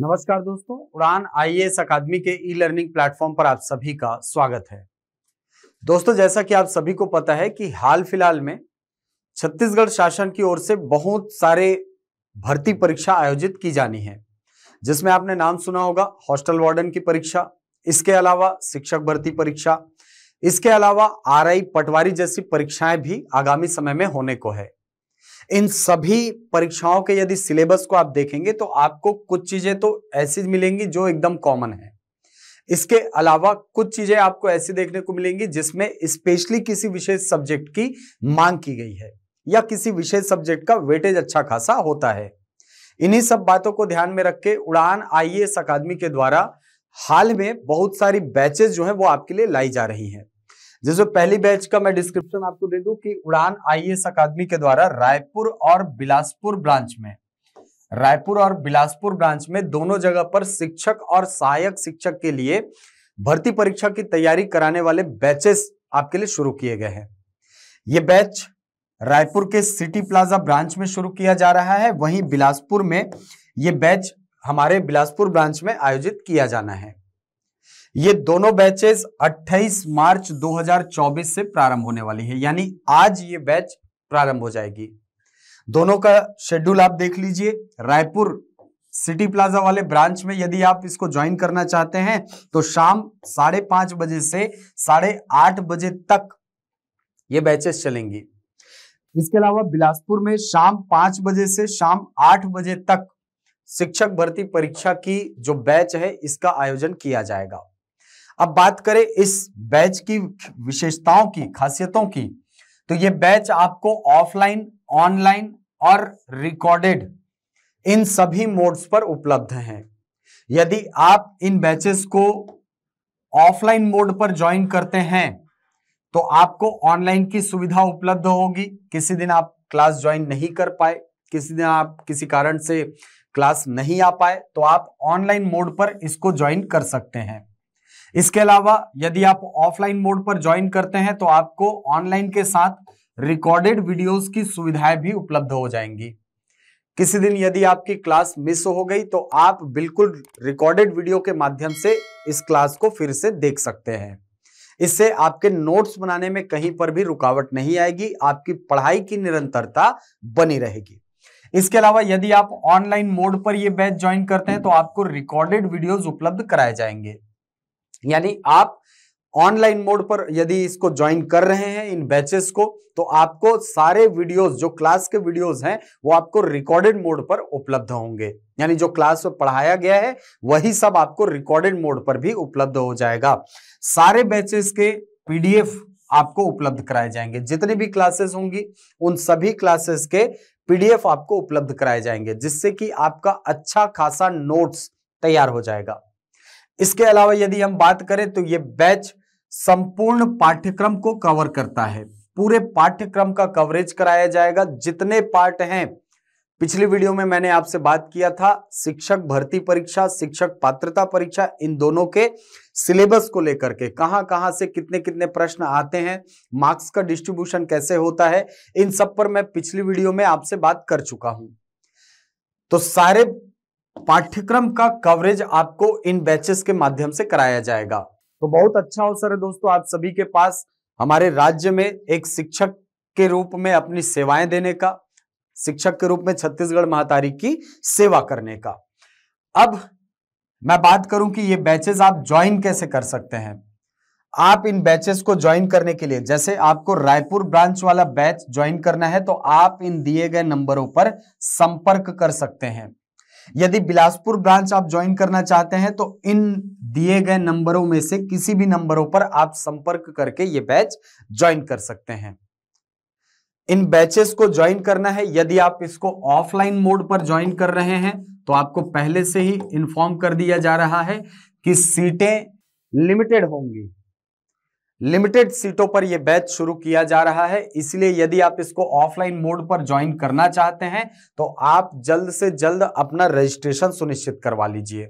नमस्कार दोस्तों उड़ान आईएएस अकादमी के ई लर्निंग प्लेटफॉर्म पर आप सभी का स्वागत है दोस्तों जैसा कि आप सभी को पता है कि हाल फिलहाल में छत्तीसगढ़ शासन की ओर से बहुत सारे भर्ती परीक्षा आयोजित की जानी है जिसमें आपने नाम सुना होगा हॉस्टल वार्डन की परीक्षा इसके अलावा शिक्षक भर्ती परीक्षा इसके अलावा आर पटवारी जैसी परीक्षाएं भी आगामी समय में होने को है इन सभी परीक्षाओं के यदि सिलेबस को आप देखेंगे तो आपको कुछ चीजें तो ऐसी मिलेंगी जो एकदम कॉमन है इसके अलावा कुछ चीजें आपको ऐसी देखने को मिलेंगी जिसमें स्पेशली किसी विशेष सब्जेक्ट की मांग की गई है या किसी विशेष सब्जेक्ट का वेटेज अच्छा खासा होता है इन्हीं सब बातों को ध्यान में रख के उड़ान आई एस अकादमी के द्वारा हाल में बहुत सारी बैचेस जो है वो आपके लिए लाई जा रही हैं जैसे पहली बैच का मैं डिस्क्रिप्शन आपको दे दू कि उड़ान आई अकादमी के द्वारा रायपुर और बिलासपुर ब्रांच में रायपुर और बिलासपुर ब्रांच में दोनों जगह पर शिक्षक और सहायक शिक्षक के लिए भर्ती परीक्षा की तैयारी कराने वाले बैचेस आपके लिए शुरू किए गए हैं ये बैच रायपुर के सिटी प्लाजा ब्रांच में शुरू किया जा रहा है वहीं बिलासपुर में ये बैच हमारे बिलासपुर ब्रांच में आयोजित किया जाना है ये दोनों बैचेस 28 मार्च 2024 से प्रारंभ होने वाली है यानी आज ये बैच प्रारंभ हो जाएगी दोनों का शेड्यूल आप देख लीजिए रायपुर सिटी प्लाजा वाले ब्रांच में यदि आप इसको ज्वाइन करना चाहते हैं तो शाम साढ़े पांच बजे से साढ़े आठ बजे तक ये बैचेस चलेंगी इसके अलावा बिलासपुर में शाम पांच बजे से शाम आठ बजे तक शिक्षक भर्ती परीक्षा की जो बैच है इसका आयोजन किया जाएगा अब बात करें इस बैच की विशेषताओं की खासियतों की तो ये बैच आपको ऑफलाइन ऑनलाइन और रिकॉर्डेड इन सभी मोड्स पर उपलब्ध हैं यदि आप इन बैचेस को ऑफलाइन मोड पर ज्वाइन करते हैं तो आपको ऑनलाइन की सुविधा उपलब्ध होगी किसी दिन आप क्लास ज्वाइन नहीं कर पाए किसी दिन आप किसी कारण से क्लास नहीं आ पाए तो आप ऑनलाइन मोड पर इसको ज्वाइन कर सकते हैं इसके अलावा यदि आप ऑफलाइन मोड पर ज्वाइन करते हैं तो आपको ऑनलाइन के साथ रिकॉर्डेड वीडियोस की सुविधाएं भी उपलब्ध हो जाएंगी किसी दिन यदि आपकी क्लास मिस हो गई तो आप बिल्कुल रिकॉर्डेड वीडियो के माध्यम से इस क्लास को फिर से देख सकते हैं इससे आपके नोट्स बनाने में कहीं पर भी रुकावट नहीं आएगी आपकी पढ़ाई की निरंतरता बनी रहेगी इसके अलावा यदि आप ऑनलाइन मोड पर यह बैच ज्वाइन करते हैं तो आपको रिकॉर्डेड वीडियोस उपलब्ध कराए जाएंगे यानी आप ऑनलाइन मोड पर यदि इसको ज्वाइन कर रहे हैं इन बैचेस को तो आपको सारे वीडियोस जो क्लास के वीडियोस हैं वो आपको रिकॉर्डेड मोड पर उपलब्ध होंगे यानी जो क्लास में पढ़ाया गया है वही सब आपको रिकॉर्डेड मोड पर भी उपलब्ध हो जाएगा सारे बैचेस के पीडीएफ आपको उपलब्ध कराए जाएंगे जितने भी क्लासेस होंगी उन सभी क्लासेस के पीडीएफ आपको उपलब्ध कराए जाएंगे जिससे कि आपका अच्छा खासा नोट्स तैयार हो जाएगा इसके अलावा यदि हम बात करें तो ये बैच संपूर्ण पाठ्यक्रम को कवर करता है पूरे पाठ्यक्रम का कवरेज कराया जाएगा जितने पार्ट हैं पिछली वीडियो में मैंने आपसे बात किया था शिक्षक भर्ती परीक्षा शिक्षक पात्रता परीक्षा इन दोनों के सिलेबस को लेकर के कहां कहां से कितने कितने प्रश्न आते हैं मार्क्स का डिस्ट्रीब्यूशन कैसे होता है इन सब पर मैं पिछली वीडियो में आपसे बात कर चुका हूं तो सारे पाठ्यक्रम का कवरेज आपको इन बैचेस के माध्यम से कराया जाएगा तो बहुत अच्छा अवसर है दोस्तों आप सभी के पास हमारे राज्य में एक शिक्षक के रूप में अपनी सेवाएं देने का शिक्षक के रूप में छत्तीसगढ़ महातारी की सेवा करने का अब मैं बात करूं कि ये बैचेस आप ज्वाइन कैसे कर सकते हैं आप इन बैचेस को ज्वाइन करने के लिए जैसे आपको रायपुर ब्रांच वाला बैच ज्वाइन करना है तो आप इन दिए गए नंबरों पर संपर्क कर सकते हैं यदि बिलासपुर ब्रांच आप ज्वाइन करना चाहते हैं तो इन दिए गए नंबरों में से किसी भी नंबरों पर आप संपर्क करके ये बैच ज्वाइन कर सकते हैं इन बैचेस को ज्वाइन करना है यदि आप इसको ऑफलाइन मोड पर ज्वाइन कर रहे हैं तो आपको पहले से ही इन्फॉर्म कर दिया जा रहा है कि सीटें लिमिटेड होंगी लिमिटेड सीटों पर यह बैच शुरू किया जा रहा है इसलिए यदि आप इसको ऑफलाइन मोड पर ज्वाइन करना चाहते हैं तो आप जल्द से जल्द अपना रजिस्ट्रेशन सुनिश्चित करवा लीजिए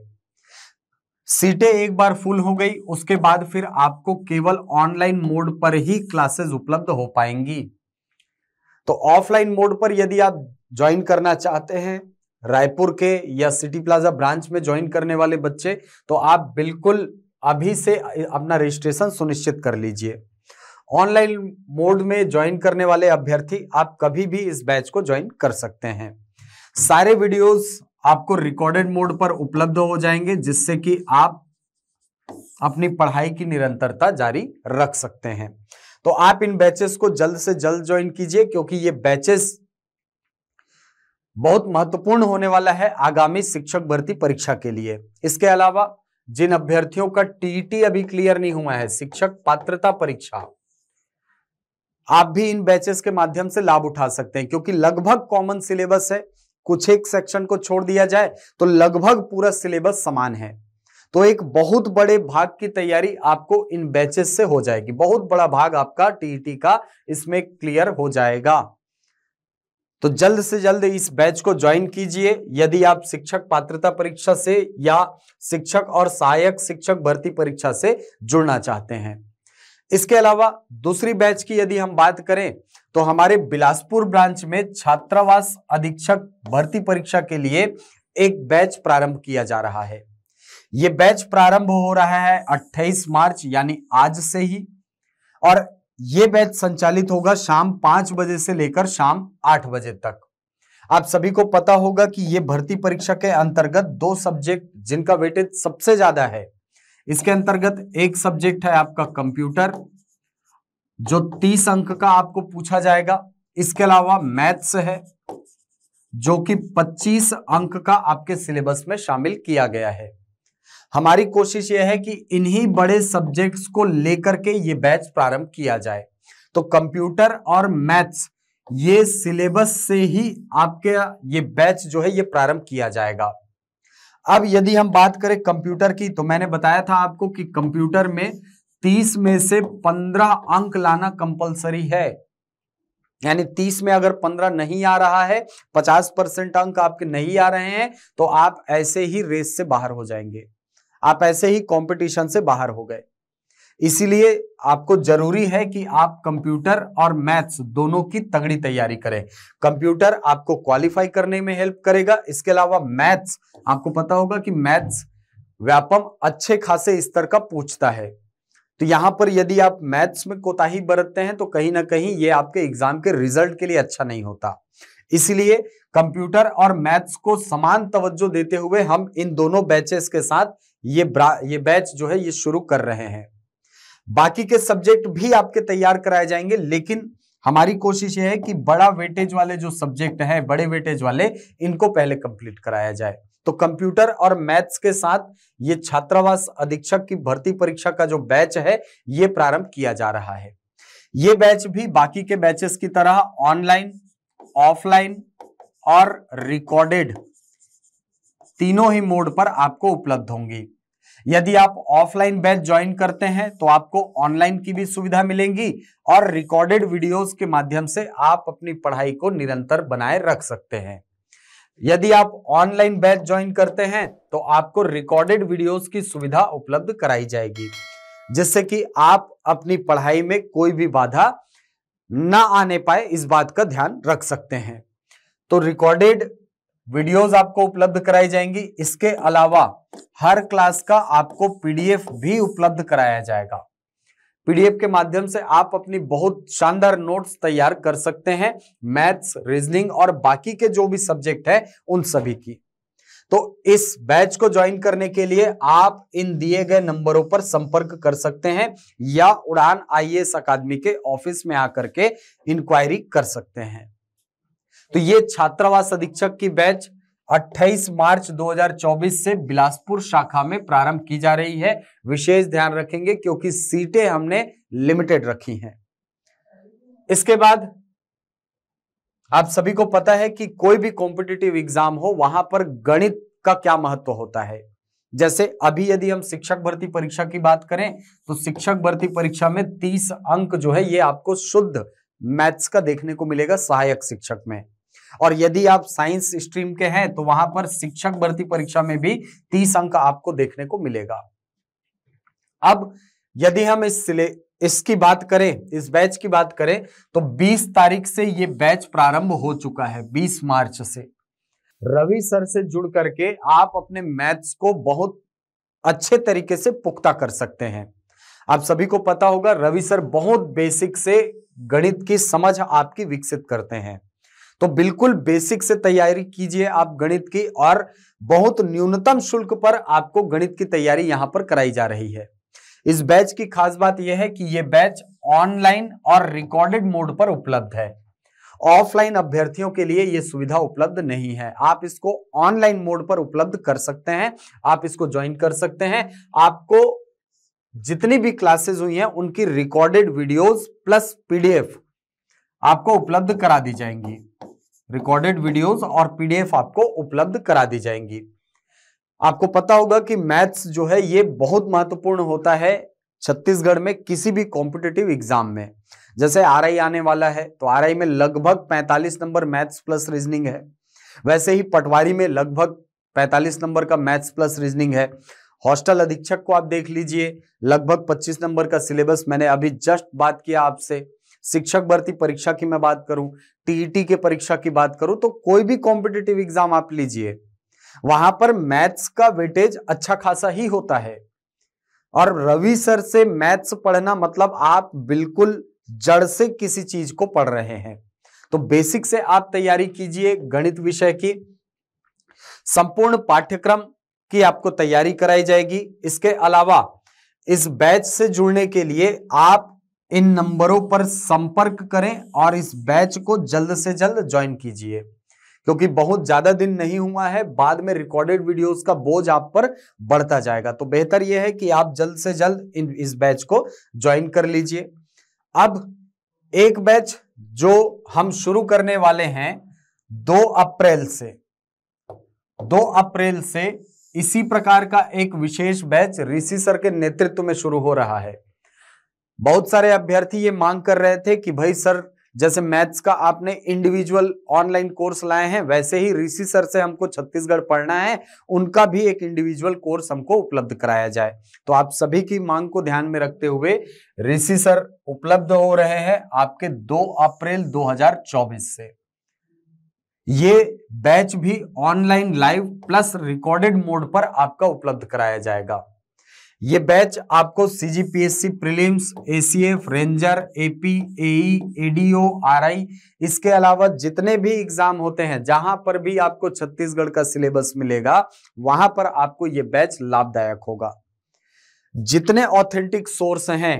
सीटें एक बार फुल हो गई उसके बाद फिर आपको केवल ऑनलाइन मोड पर ही क्लासेस उपलब्ध हो पाएंगी तो ऑफलाइन मोड पर यदि आप ज्वाइन करना चाहते हैं रायपुर के या सिटी प्लाजा ब्रांच में ज्वाइन करने वाले बच्चे तो आप बिल्कुल अभी से अपना रजिस्ट्रेशन सुनिश्चित कर लीजिए ऑनलाइन मोड में ज्वाइन करने वाले अभ्यर्थी आप कभी भी इस बैच को ज्वाइन कर सकते हैं सारे वीडियोस आपको रिकॉर्डेड मोड पर उपलब्ध हो जाएंगे जिससे कि आप अपनी पढ़ाई की निरंतरता जारी रख सकते हैं तो आप इन बैचेस को जल्द से जल्द ज्वाइन कीजिए क्योंकि ये बैचेस बहुत महत्वपूर्ण होने वाला है आगामी शिक्षक भर्ती परीक्षा के लिए इसके अलावा जिन अभ्यर्थियों का टीटी e अभी क्लियर नहीं हुआ है शिक्षक पात्रता परीक्षा आप भी इन बैचेस के माध्यम से लाभ उठा सकते हैं क्योंकि लगभग कॉमन सिलेबस है कुछ एक सेक्शन को छोड़ दिया जाए तो लगभग पूरा सिलेबस समान है तो एक बहुत बड़े भाग की तैयारी आपको इन बैचेस से हो जाएगी बहुत बड़ा भाग आपका टीईटी e का इसमें क्लियर हो जाएगा तो जल्द से जल्द इस बैच को ज्वाइन कीजिए यदि आप शिक्षक पात्रता परीक्षा से या शिक्षक और सहायक शिक्षक भर्ती परीक्षा से जुड़ना चाहते हैं इसके अलावा दूसरी बैच की यदि हम बात करें तो हमारे बिलासपुर ब्रांच में छात्रावास अधीक्षक भर्ती परीक्षा के लिए एक बैच प्रारंभ किया जा रहा है ये बैच प्रारंभ हो रहा है 28 मार्च यानी आज से ही और ये बैच संचालित होगा शाम पांच बजे से लेकर शाम आठ बजे तक आप सभी को पता होगा कि ये भर्ती परीक्षा के अंतर्गत दो सब्जेक्ट जिनका वेटेज सबसे ज्यादा है इसके अंतर्गत एक सब्जेक्ट है आपका कंप्यूटर जो तीस अंक का आपको पूछा जाएगा इसके अलावा मैथ्स है जो कि 25 अंक का आपके सिलेबस में शामिल किया गया है हमारी कोशिश यह है कि इन्हीं बड़े सब्जेक्ट्स को लेकर के ये बैच प्रारंभ किया जाए तो कंप्यूटर और मैथ्स ये सिलेबस से ही आपके ये बैच जो है ये प्रारंभ किया जाएगा अब यदि हम बात करें कंप्यूटर की तो मैंने बताया था आपको कि कंप्यूटर में 30 में से 15 अंक लाना कंपलसरी है यानी 30 में अगर 15 नहीं आ रहा है 50 परसेंट अंक आपके नहीं आ रहे हैं तो आप ऐसे ही रेस से बाहर हो जाएंगे आप ऐसे ही कंपटीशन से बाहर हो गए इसीलिए आपको जरूरी है कि आप कंप्यूटर और मैथ्स दोनों की तगड़ी तैयारी करें कंप्यूटर आपको क्वालिफाई करने में हेल्प करेगा इसके अलावा मैथ्स आपको पता होगा कि मैथ्स व्यापम अच्छे खासे स्तर का पूछता है तो यहां पर यदि आप मैथ्स में कोताही बरतते हैं तो कहीं ना कहीं ये आपके एग्जाम के रिजल्ट के लिए अच्छा नहीं होता इसलिए कंप्यूटर और मैथ्स को समान तवज्जो देते हुए हम इन दोनों बैचेस के साथ ये ये बैच जो है ये शुरू कर रहे हैं बाकी के सब्जेक्ट भी आपके तैयार कराए जाएंगे लेकिन हमारी कोशिश ये है कि बड़ा वेटेज वाले जो सब्जेक्ट हैं बड़े वेटेज वाले इनको पहले कंप्लीट कराया जाए तो कंप्यूटर और मैथ्स के साथ ये छात्रावास अधीक्षक की भर्ती परीक्षा का जो बैच है ये प्रारंभ किया जा रहा है ये बैच भी बाकी के बैचेस की तरह ऑनलाइन ऑफलाइन और रिकॉर्डेड तीनों ही मोड पर आपको उपलब्ध होंगी यदि आप ऑफलाइन बैच ज्वाइन करते हैं तो आपको ऑनलाइन की भी सुविधा मिलेंगी और रिकॉर्डेड वीडियोस के माध्यम से आप अपनी पढ़ाई को निरंतर बनाए रख सकते हैं यदि आप ऑनलाइन बैच ज्वाइन करते हैं तो आपको रिकॉर्डेड वीडियोस की सुविधा उपलब्ध कराई जाएगी जिससे कि आप अपनी पढ़ाई में कोई भी बाधा ना आने पाए इस बात का ध्यान रख सकते हैं तो रिकॉर्डेड वीडियोस आपको उपलब्ध कराई जाएंगी इसके अलावा हर क्लास का आपको पीडीएफ भी उपलब्ध कराया जाएगा पीडीएफ के माध्यम से आप अपनी बहुत शानदार नोट्स तैयार कर सकते हैं मैथ्स रीजनिंग और बाकी के जो भी सब्जेक्ट है उन सभी की तो इस बैच को ज्वाइन करने के लिए आप इन दिए गए नंबरों पर संपर्क कर सकते हैं या उड़ान आईएएस अकादमी के ऑफिस में आकर के इंक्वायरी कर सकते हैं तो ये छात्रावास अधीक्षक की बैच 28 मार्च 2024 से बिलासपुर शाखा में प्रारंभ की जा रही है विशेष ध्यान रखेंगे क्योंकि सीटें हमने लिमिटेड रखी हैं इसके बाद आप सभी को पता है कि कोई भी कॉम्पिटिटिव एग्जाम हो वहां पर गणित का क्या महत्व होता है जैसे अभी यदि हम शिक्षक भर्ती परीक्षा की बात करें तो शिक्षक भर्ती परीक्षा में 30 अंक जो है ये आपको शुद्ध मैथ्स का देखने को मिलेगा सहायक शिक्षक में और यदि आप साइंस स्ट्रीम के हैं तो वहां पर शिक्षक भर्ती परीक्षा में भी तीस अंक आपको देखने को मिलेगा अब यदि हम इस इसकी बात करें इस बैच की बात करें तो 20 तारीख से ये बैच प्रारंभ हो चुका है 20 मार्च से रवि सर से जुड़ करके आप अपने मैथ्स को बहुत अच्छे तरीके से पुख्ता कर सकते हैं आप सभी को पता होगा रवि सर बहुत बेसिक से गणित की समझ आपकी विकसित करते हैं तो बिल्कुल बेसिक से तैयारी कीजिए आप गणित की और बहुत न्यूनतम शुल्क पर आपको गणित की तैयारी यहां पर कराई जा रही है इस बैच की खास बात यह है कि यह बैच ऑनलाइन और रिकॉर्डेड मोड पर उपलब्ध है ऑफलाइन अभ्यर्थियों के लिए यह सुविधा उपलब्ध नहीं है आप इसको ऑनलाइन मोड पर उपलब्ध कर सकते हैं आप इसको ज्वाइन कर सकते हैं आपको जितनी भी क्लासेस हुई हैं उनकी रिकॉर्डेड वीडियोस प्लस पीडीएफ आपको उपलब्ध करा दी जाएंगी रिकॉर्डेड वीडियोस और पीडीएफ आपको उपलब्ध करा दी जाएंगी आपको पता होगा कि मैथ्स जो है ये बहुत महत्वपूर्ण होता है छत्तीसगढ़ में किसी भी कॉम्पिटेटिव एग्जाम में जैसे आर आने वाला है तो आर में लगभग 45 नंबर मैथ्स प्लस रीजनिंग है वैसे ही पटवारी में लगभग 45 नंबर का मैथ्स प्लस रीजनिंग है हॉस्टल अधीक्षक को आप देख लीजिए लगभग 25 नंबर का सिलेबस मैंने अभी जस्ट बात किया आपसे शिक्षक भर्ती परीक्षा की मैं बात करूं टीईटी e के परीक्षा की बात करूं तो कोई भी कॉम्पिटेटिव एग्जाम आप लीजिए वहां पर मैथ्स का वेटेज अच्छा खासा ही होता है और रवि सर से मैथ्स पढ़ना मतलब आप बिल्कुल जड़ से किसी चीज को पढ़ रहे हैं तो बेसिक से आप तैयारी कीजिए गणित विषय की संपूर्ण पाठ्यक्रम की आपको तैयारी कराई जाएगी इसके अलावा इस बैच से जुड़ने के लिए आप इन नंबरों पर संपर्क करें और इस बैच को जल्द से जल्द ज्वाइन कीजिए क्योंकि बहुत ज्यादा दिन नहीं हुआ है बाद में रिकॉर्डेड वीडियोस का बोझ आप पर बढ़ता जाएगा तो बेहतर यह है कि आप जल्द से जल्द इन इस बैच को ज्वाइन कर लीजिए अब एक बैच जो हम शुरू करने वाले हैं दो अप्रैल से दो अप्रैल से इसी प्रकार का एक विशेष बैच ऋषि सर के नेतृत्व में शुरू हो रहा है बहुत सारे अभ्यर्थी ये मांग कर रहे थे कि भाई सर जैसे मैथ्स का आपने इंडिविजुअल ऑनलाइन कोर्स लाए हैं वैसे ही ऋषि सर से हमको छत्तीसगढ़ पढ़ना है उनका भी एक इंडिविजुअल कोर्स हमको उपलब्ध कराया जाए तो आप सभी की मांग को ध्यान में रखते हुए ऋषि सर उपलब्ध हो रहे हैं आपके 2 अप्रैल 2024 से ये बैच भी online live plus recorded mode पर आपका उपलब्ध कराया जाएगा ये बैच आपको CGPSC prelims ACF ranger AP AE ADO RI इसके अलावा जितने भी एग्जाम होते हैं जहां पर भी आपको छत्तीसगढ़ का सिलेबस मिलेगा वहां पर आपको ये बैच लाभदायक होगा जितने ऑथेंटिक सोर्स हैं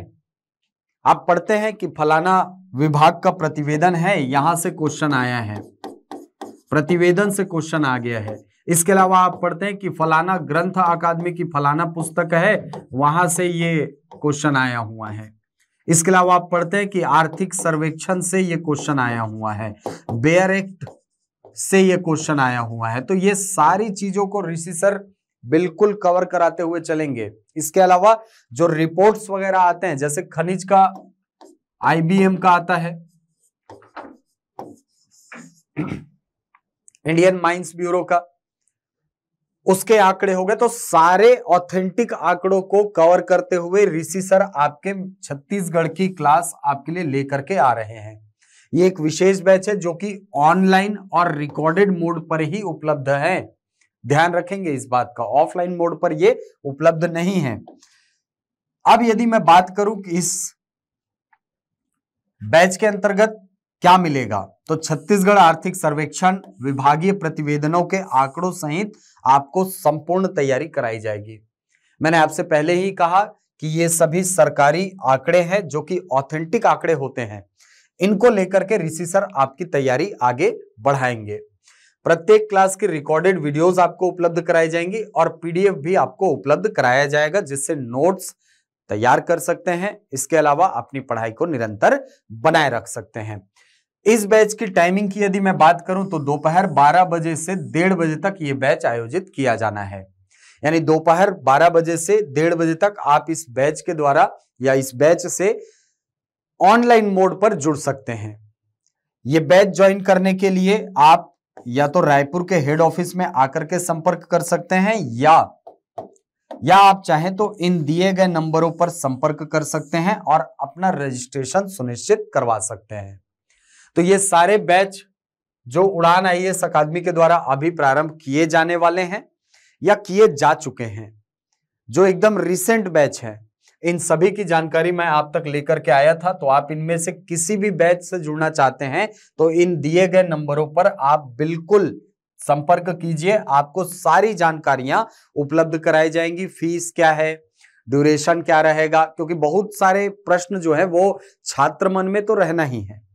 आप पढ़ते हैं कि फलाना विभाग का प्रतिवेदन है यहां से क्वेश्चन आया है प्रतिवेदन से क्वेश्चन आ गया है इसके अलावा आप पढ़ते हैं कि फलाना ग्रंथ अकादमी की फलाना पुस्तक है वहां से ये क्वेश्चन आया हुआ है इसके अलावा आप पढ़ते हैं कि आर्थिक सर्वेक्षण से ये क्वेश्चन आया हुआ है बेयर एक्ट से ये क्वेश्चन आया हुआ है तो ये सारी चीजों को ऋषि सर बिल्कुल कवर कराते हुए चलेंगे इसके अलावा जो रिपोर्ट्स वगैरह आते हैं जैसे खनिज का आईबीएम का आता है इंडियन माइंस ब्यूरो का उसके आंकड़े हो गए तो सारे ऑथेंटिक आंकड़ों को कवर करते हुए ऋषि सर आपके छत्तीसगढ़ की क्लास आपके लिए लेकर के आ रहे हैं ये एक विशेष बैच है जो कि ऑनलाइन और रिकॉर्डेड मोड पर ही उपलब्ध है ध्यान रखेंगे इस बात का ऑफलाइन मोड पर ये उपलब्ध नहीं है अब यदि मैं बात करूं कि इस बैच के अंतर्गत क्या मिलेगा तो छत्तीसगढ़ आर्थिक सर्वेक्षण विभागीय प्रतिवेदनों के आंकड़ों सहित आपको संपूर्ण तैयारी कराई जाएगी मैंने आपसे पहले ही कहा कि ये सभी सरकारी आंकड़े हैं जो कि ऑथेंटिक आंकड़े होते हैं इनको लेकर के ऋषि सर आपकी तैयारी आगे बढ़ाएंगे प्रत्येक क्लास की रिकॉर्डेड वीडियोस आपको उपलब्ध कराई जाएंगी और पीडीएफ भी आपको उपलब्ध कराया जाएगा जिससे नोट्स तैयार कर सकते हैं इसके अलावा अपनी पढ़ाई को निरंतर बनाए रख सकते हैं इस बैच की टाइमिंग की यदि मैं बात करूं तो दोपहर 12 बजे से डेढ़ बजे तक ये बैच आयोजित किया जाना है यानी दोपहर 12 बजे से डेढ़ बजे तक आप इस बैच के द्वारा या इस बैच से ऑनलाइन मोड पर जुड़ सकते हैं ये बैच ज्वाइन करने के लिए आप या तो रायपुर के हेड ऑफिस में आकर के संपर्क कर सकते हैं या या आप चाहें तो इन दिए गए नंबरों पर संपर्क कर सकते हैं और अपना रजिस्ट्रेशन सुनिश्चित करवा सकते हैं तो ये सारे बैच जो उड़ान आई एस अकादमी के द्वारा अभी प्रारंभ किए जाने वाले हैं या किए जा चुके हैं जो एकदम रिसेंट बैच है इन सभी की जानकारी मैं आप तक लेकर के आया था तो आप इनमें से किसी भी बैच से जुड़ना चाहते हैं तो इन दिए गए नंबरों पर आप बिल्कुल संपर्क कीजिए आपको सारी जानकारियां उपलब्ध कराई जाएंगी फीस क्या है ड्यूरेशन क्या रहेगा क्योंकि बहुत सारे प्रश्न जो है वो छात्र मन में तो रहना ही है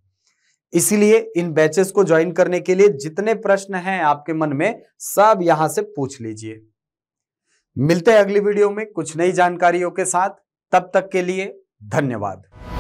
इसीलिए इन बैचेस को ज्वाइन करने के लिए जितने प्रश्न हैं आपके मन में सब यहां से पूछ लीजिए मिलते हैं अगली वीडियो में कुछ नई जानकारियों के साथ तब तक के लिए धन्यवाद